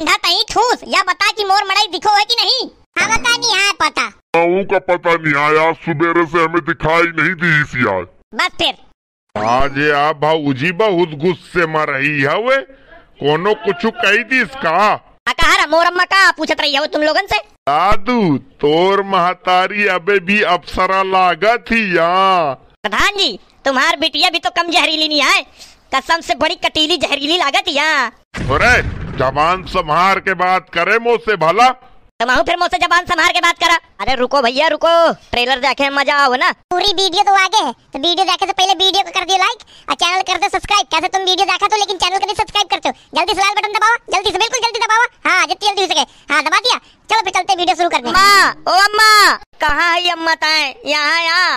अंधा तही ठूस या बता कि मोर मड़ाई दिखो है कि नहीं हाँ बता नहीं हाँ, आया पता माऊ का पता नहीं आया सुबेरे से हमें दिखाई नहीं दी इस यार बस फिर आज आप भाऊजी बहुत गुस्से में रही है वे कोनो कुछ कही दी इसका मोर अम्मा का पूछत रही हो तुम लोगन से दादू तोर महतारी अबे भी अप्सरा लागा थी यहाँ प्रधान जी तुम्हार बिटिया भी तो कम जहरीली नहीं आए कसम से बड़ी कटीली जहरीली लागत यहाँ जबान संहार के बात करे मुँह से भला तमाहू फिर मुझसे जबान संभार के बात करा अरे रुको भैया रुको ट्रेलर देखे मजा आओ ना पूरी वीडियो तो आगे है तो वीडियो देखे से तो पहले वीडियो को कर दिए लाइक और चैनल कर दो सब्सक्राइब कैसे तुम वीडियो देखा तो लेकिन चैनल को नहीं सब्सक्राइब करते हो जल्दी से लाल बटन दबाओ जल्दी से बिल्कुल जल्दी दबाओ हाँ जितनी जल्दी हो सके हाँ दबा दिया चलो फिर चलते वीडियो शुरू करते अम्मा ओ अम्मा कहाँ है अम्मा ताए यहाँ यहाँ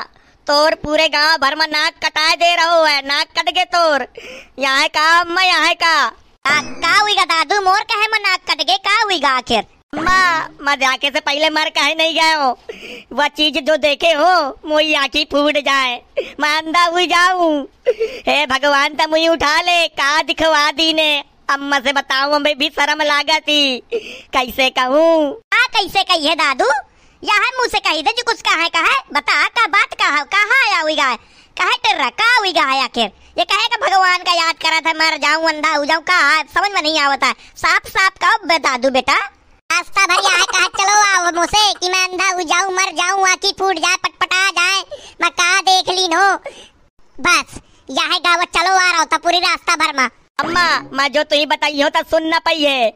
तोर पूरे गांव भर में नाक कटाए दे रहो है नाक कट गए तोर यहाँ का अम्मा यहाँ का का का हुईगा दादू मोर कहे में नाक कट गए का हुई गा आखिर अम्मा मैं जाके से पहले मर कहे नहीं गए हो वह चीज जो देखे हो मुई आखी फूट जाए मैं अंधा हुई जाऊं हे भगवान तो मुई उठा ले का दिखवा दी ने अम्मा से बताऊं हमें भी शर्म लागा थी कैसे कहूँ हाँ, का कैसे कही है दादू यहाँ मुँह से कही दे जो कुछ कहा है कहा है बता का बात कहा कहा आया हुई गाय कहा हुई है आखिर ये कहेगा भगवान का याद करा था मर जाऊं अंधा हो जाऊं का समझ में नहीं आता साफ साफ कहो बता दू बेटा रास्ता भैया कहा चलो आओ मुझसे कि मैं अंधा हो जाऊं मर जाऊं आंखी फूट जाए पटपटा जाए मैं कहा देख ली नो बस यहाँ गावत चलो आ रहा होता पूरी रास्ता भर में अम्मा माँ जो तुम बताई हो तो सुन ना पाई है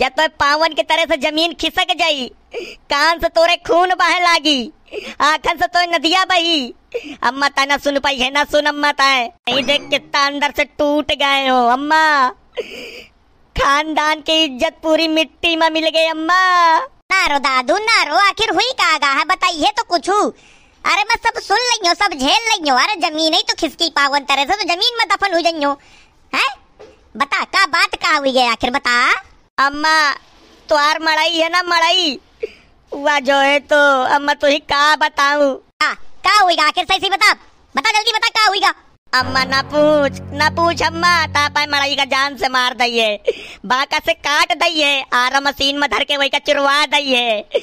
या तो पावन की तरह से जमीन खिसक जाई कान से तोरे खून बह लागी आखन से तो नदिया बही अम्मा ता ना सुन पाई है ना सुन अम्मा ताए नहीं देख कितना अंदर से टूट गए हो अम्मा खानदान की इज्जत पूरी मिट्टी में मिल गई अम्मा ना रो दादू ना रो आखिर हुई कागा है बताइए तो कुछ अरे मैं सब सुन ली सब झेल ली अरे जमीन ही तो खिसकी पावन तरह से तो जमीन में दफन हो जाइयो है बता का बात का हुई है आखिर बता अम्मा तुहार तो मड़ाई है ना मड़ाई वह जो है तो अम्मा तुही तो का बताऊ हाँ, का, का हुईगा आखिर सही सही बता बता जल्दी बता का हुईगा अम्मा ना पूछ ना पूछ अम्मा तापा मड़ाई का जान से मार दई है बाका से काट दई है आरा मशीन में धर के वही का चुरवा दई है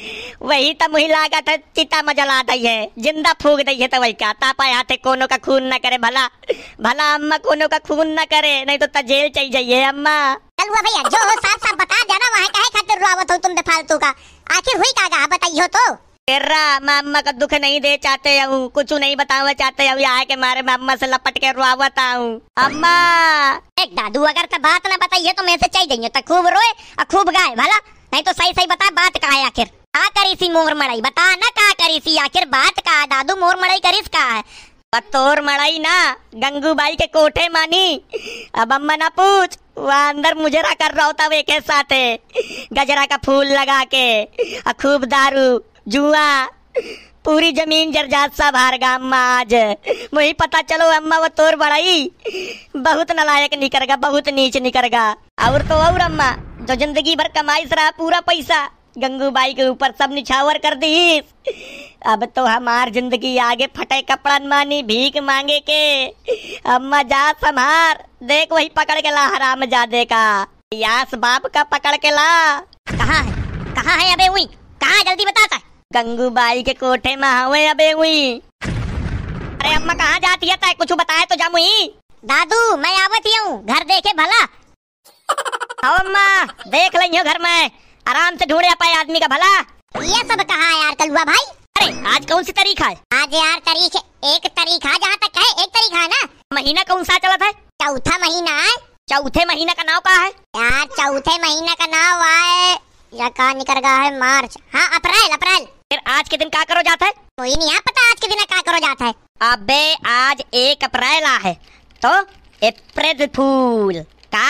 वही तो मुही लागत है चिता में जला दई है जिंदा फूक दई है तो वही का तापा हाथे कोनो का खून ना करे भला भला अम्मा कोनो का खून ना करे नहीं तो जेल चल जाइए अम्मा चल भैया जो हो साफ साफ बता देना वहाँ कहे खातिर रुआवत हो तुम दे फालतू का आखिर हुई का बताइयो तो तेरा मामा का दुख नहीं दे चाहते हूँ कुछ नहीं बतावा चाहते हूँ यहाँ के मारे मामा से लपट के रुआवता हूँ अम्मा एक दादू अगर तो बात ना बताइए तो मैं से चाहिए देंगे तो खूब रोए और खूब गाए भला नहीं तो सही सही बता बात कहा है आखिर का करी सी मोर मड़ाई बता ना कहा करी सी आखिर बात कहा दादू मोर मड़ाई करीस कहा है बतौर मड़ाई ना गंगू बाई के कोठे मानी अब अम्मा ना पूछ वह अंदर मुजरा कर रहा होता वे के साथ गजरा का फूल लगा के खूब दारू जुआ पूरी जमीन जरजात सा भार गाम आज मुझे पता चलो अम्मा वो तोर बड़ाई बहुत नलायक निकरगा बहुत नीच निकरगा और तो और अम्मा जो जिंदगी भर कमाई रहा पूरा पैसा गंगू बाई के ऊपर सब निछावर कर दी अब तो हमार जिंदगी आगे फटे कपड़न मानी भीख मांगे के अम्मा जा संभार देख वही पकड़ के ला हराम जादे का यास बाप का पकड़ के ला कहाँ है कहाँ है अबे वही कहाँ जल्दी बताता है गंगूबाई के कोठे में हवे हाँ अबे हुई अरे अम्मा कहाँ जाती है तय कुछ बताए तो हुई दादू मैं आवती हूँ घर देखे भला हाँ अम्मा देख लेंगे घर में आराम से ढूंढे पाए आदमी का भला ये सब कहा यार कलुआ भाई अरे आज कौन सी तारीख है आज यार तारीख एक तारीख है जहाँ तक है एक तारीख है ना महीना कौन सा चला था चौथा महीना है चौथे महीना का नाव कहा है यार चौथे महीना का नाव आए या कहा निकल गया है मार्च हाँ अप्रैल अप्रैल आज के दिन का करो जाता है कोई नहीं आप पता आज के दिन का करो जाता है अबे आज एक अप्रैल है तो अप्रैल फूल का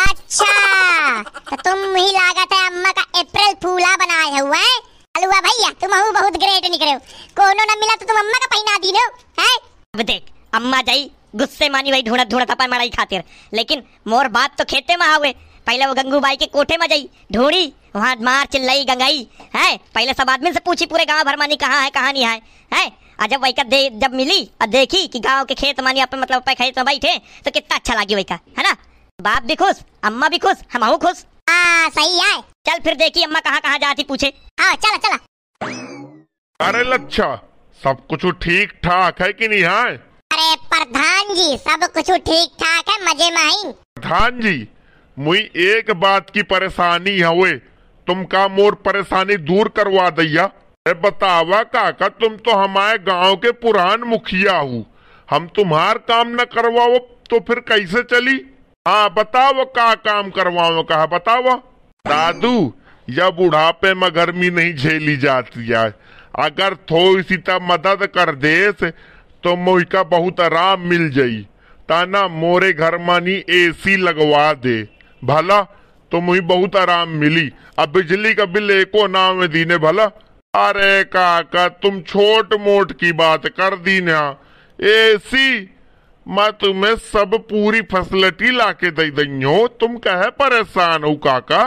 अच्छा तो तुम ही लागत है अम्मा का अप्रैल फूला बनाया हुआ है अलुआ भैया तुम हूँ बहुत ग्रेट निकले हो कोनो ना मिला तो तुम अम्मा का पहना दी लो है अब देख अम्मा जाई गुस्से मानी भाई ढूंढा ढूंढत ढूंढत अपन मराई खातिर लेकिन मोर बात तो खेते में आवे पहले वो गंगू बाई के कोठे में जाई ढूंढी वहाँ मार चिल्लाई गंगाई है पहले सब आदमी से पूछी पूरे गांव भर मानी कहाँ है कहाँ नहीं है है और जब वही दे जब मिली और देखी कि गांव के खेत मानी अपने मतलब पे खेत में बैठे तो कितना अच्छा लगी वही का है ना बाप भी खुश अम्मा भी खुश हम खुश हाँ सही है चल फिर देखी अम्मा कहाँ कहाँ जाती पूछे हाँ चला चला अरे लच्छा सब कुछ ठीक ठाक है कि नहीं है अरे प्रधान जी सब कुछ ठीक ठाक है मजे में प्रधान जी मुई एक बात की परेशानी हवे तुमका मोर परेशानी दूर करवा दिया बतावा काका तुम तो हमारे गांव के पुरान मुखिया हो हम तुम्हार काम न करवाओ तो फिर कैसे चली हाँ बताओ का काम करवाओ कहा बताओ दादू यह बुढ़ापे में गर्मी नहीं झेली जाती है अगर थोड़ी सी तब मदद कर दे तो मोहिका बहुत आराम मिल जाई ताना मोरे घर मानी एसी लगवा दे भला तुम्हें तो बहुत आराम मिली अब बिजली का बिल एको नाम दीने भला अरे काका तुम छोट मोट की बात कर दी ना एसी मैं तुम्हें सब पूरी फैसिलिटी लाके दे दई हो तुम कहे परेशान हो काका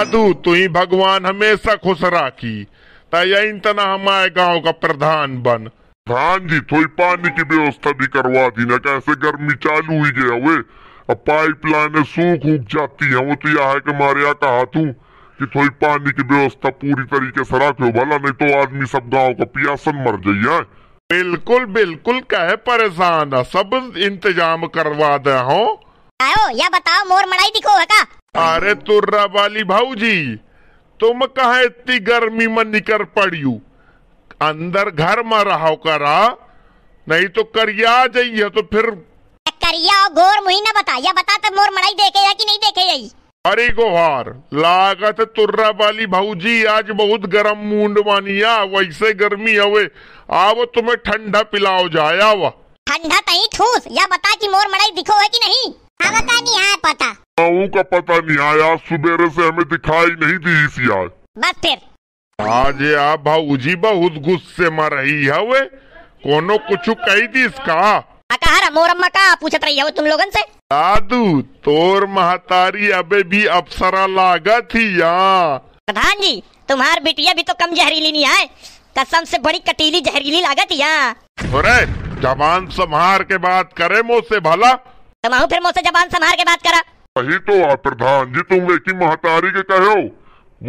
अदू तु भगवान हमेशा खुश राखी तीन तना हमारे गांव का प्रधान बन हाँ जी थोड़ी तो पानी की व्यवस्था भी करवा दी ना कैसे गर्मी चालू हुई गया हुए अब पाइपलाइने सूख उग जाती हैं वो तो यह है कि मारे यहाँ कहा तू कि थोड़ी पानी की व्यवस्था पूरी तरीके से रखे भला नहीं तो आदमी सब गांव का पियासन मर जाइए बिल्कुल बिल्कुल कहे परेशान सब इंतजाम करवा दे हो आयो या बताओ मोर मड़ाई दिखो का अरे तुर्रा वाली भाजी तुम कहा इतनी गर्मी में निकल पड़ियू अंदर घर में रहो करा नहीं तो करिया जाइए तो फिर करिया और गोर मुही ना बता या बता तब मोर मड़ाई देखे या कि नहीं देखे यही अरे गोहार लागत तुर्रा वाली भाऊजी आज बहुत गरम मूड मानिया वैसे गर्मी हवे आव तुम्हें ठंडा पिलाओ जाया वा ठंडा तही ठूस या बता कि मोर मड़ाई दिखो है कि नहीं हाँ बता नहीं हाँ, आया पता बहू का पता नहीं आया सुबेरे से हमें दिखाई नहीं दी इस यार बस फिर आज आप भाऊजी बहुत गुस्से में रही हवे कोनो कुछ कही दी इसका अकाहारा मोरम्मा का पूछत रही हो तुम लोगन से दादू तोर महतारी अबे भी अप्सरा लागा थी यहाँ प्रधान जी तुम्हार बिटिया भी तो कम जहरीली नहीं है कसम से बड़ी कटीली जहरीली लागा थी यहाँ जबान संहार के बात करे मुँह से भला तुम तो फिर मुँह जबान संहार के बात करा वही तो प्रधान जी तुम लेकिन महतारी के हो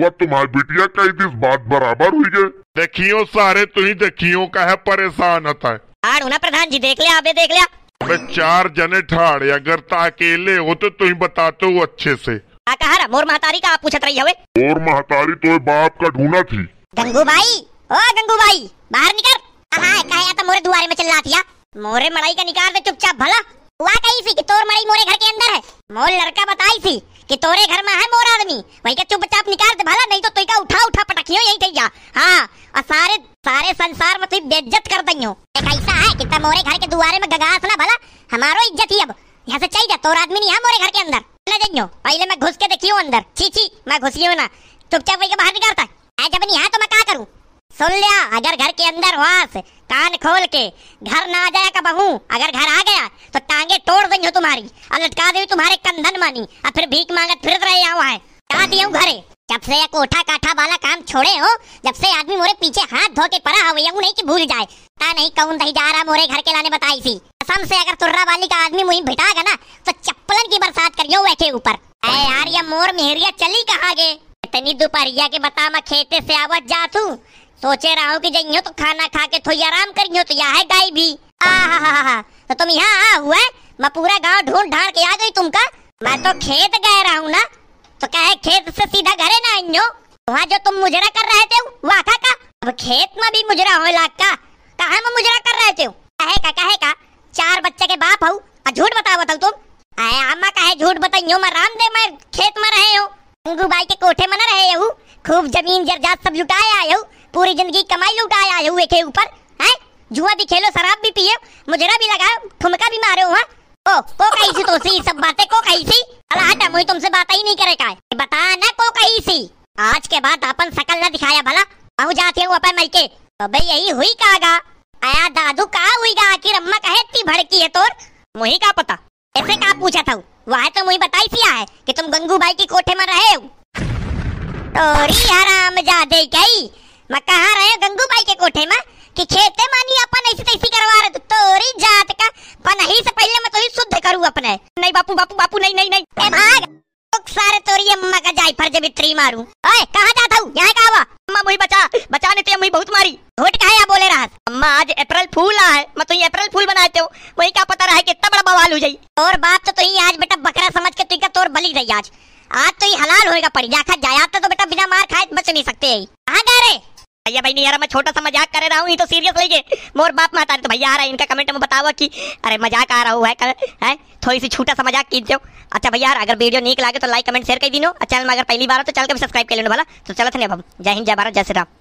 वो तुम्हारी बिटिया कई इस बात बराबर हुई है देखियो सारे तुम्हें देखियो का है परेशान होता है ठाड़ होना प्रधान जी देख लिया आपे देख लिया मैं चार जने ठाड़े अगर ता तो अकेले हो तो तुम बताते हो अच्छे से का कहा रहा मोर महतारी का आप पूछत रही हवे मोर महतारी तो बाप का ढूंढा थी गंगू भाई ओ गंगू भाई बाहर निकल कहां काया तो मोरे दुआरे में चल रहा मोरे मड़ाई का निकाल दे चुपचाप भला हुआ कही थी कि तोर मड़ाई मोरे घर के अंदर है मोर लड़का बताई थी कि तोरे घर में है मोर आदमी वही का चुपचाप निकाल दे भला नहीं तो तुई का उठा उठा पटकियो यही जा हां और सारे सारे संसार में तुम बेइज्जत कर दई हो एक ऐसा है कि तुम मोरे घर के दुआरे में गगास ना भला हमारो इज्जत ही अब यहाँ से चल जा तो आदमी नहीं है मोरे घर के अंदर ना जाइयो पहले मैं घुस के देखियो अंदर छी छी मैं घुसी हूँ ना चुपचाप वही के बाहर निकालता है जब नहीं है तो मैं क्या करूँ सुन लिया अगर घर के अंदर वास कान खोल के घर ना आ जाया का बहू अगर घर आ गया तो टांगे तोड़ देंगे तुम्हारी और लटका देवी तुम्हारे कंधन मानी और फिर भीख मांगत फिर रहे यहाँ वहाँ बता दिया हूँ घरे जब से कोठा काठा वाला काम छोड़े हो जब से आदमी मोरे पीछे हाथ धो के पड़ा हुआ हूँ नहीं कि भूल जाए ता नहीं कौन दही जा रहा मोरे घर के लाने बताई थी कसम से अगर तुर्रा वाली का आदमी मुहिम भिटागा ना तो चप्पलन की बरसात करियो वैसे ऊपर अरे यार ये मोर मेहरिया चली कहा गए इतनी दोपहरिया के बता मैं खेते से आवाज जा तू सोचे रहा हूँ की जइयो तो खाना खा के थोड़ी आराम करियो तो यहाँ है गाय भी आ तो तुम यहाँ हुआ है मैं पूरा गाँव ढूंढ ढाड़ के आ गई तुमका मैं तो खेत गए रहा हूँ ना तो क्या है खेत से सीधा घरे ना आइयो वहाँ जो तुम मुजरा कर रहे थे वहाँ का का अब खेत में भी मुजरा हो लाख का कहा मैं मुजरा कर रहे थे कहे का कहे का चार बच्चे के बाप हूँ झूठ बताओ बताओ तुम आए अम्मा कहे झूठ बताइयो मैं राम दे मैं खेत में रहे हूँ अंगू भाई के कोठे में न रहे हूँ खूब जमीन जरजात सब लुटाए आये हूँ पूरी जिंदगी कमाई लुटाए आये हो एक ऊपर है जुआ भी खेलो शराब भी पियो मुजरा भी लगाओ ठुमका भी मारे हुआ ओ को कही सी तो सी सब बातें को कही सी अला हटा मुई तुमसे बात ही नहीं करे का बता ना को कही सी आज के बाद अपन सकल ना दिखाया भला पहुंच जाती हूं अपन मलके तो भाई यही हुई कागा आया दादू का हुई गा आखिर अम्मा कहे इतनी भड़की है तोर मुही का पता ऐसे का पूछा था वह तो मुही बताई सी है कि तुम गंगू भाई की कोठे में रहे हो तोरी हराम जादे कई मैं कहा रहे गंगू भाई के कोठे में कि खेते मानी अपन ऐसी तैसी करवा रहे तोरी जात का ही से पहले मैं तो तू अपने नहीं बापू बापू बापू नहीं नहीं नहीं भाग सारे तोरी अम्मा का जाई फर्जे भी त्री मारू ओए कहां जाता हूं यहां का हुआ अम्मा मुई बचा बचा नहीं ते मुई बहुत मारी झूठ काहे या बोले रहा अम्मा आज अप्रैल फूल आ है मैं तो ये अप्रैल फूल बनाते हो वही क्या पता रहा है कितना बड़ा बवाल हो जाई और बात तो तुई आज बेटा बकरा समझ के तुई का तोर बलि रही आज आज तो ये हलाल होएगा पड़ी जाखा जाया तो बेटा बिना मार खाए बच नहीं सकते कहां गए रे भैया भाई नहीं यार मैं छोटा सा मजाक कर रहा हूँ तो सीरियस लीजिए मोर बाप माता तो भैया आ रहा है इनका कमेंट में बताओ कि अरे मजाक आ रहा हुआ है है थोड़ी सी छोटा सा मजाक कीजिए अच्छा भैया अगर वीडियो नीक लगे तो लाइक कमेंट शेयर कर दिनो अच्छा अगर पहली बार हो तो चल कर सब्सक्राइब कर लेना भाला तो चलते अब हम जय हिंद जय भारत जय श्री राम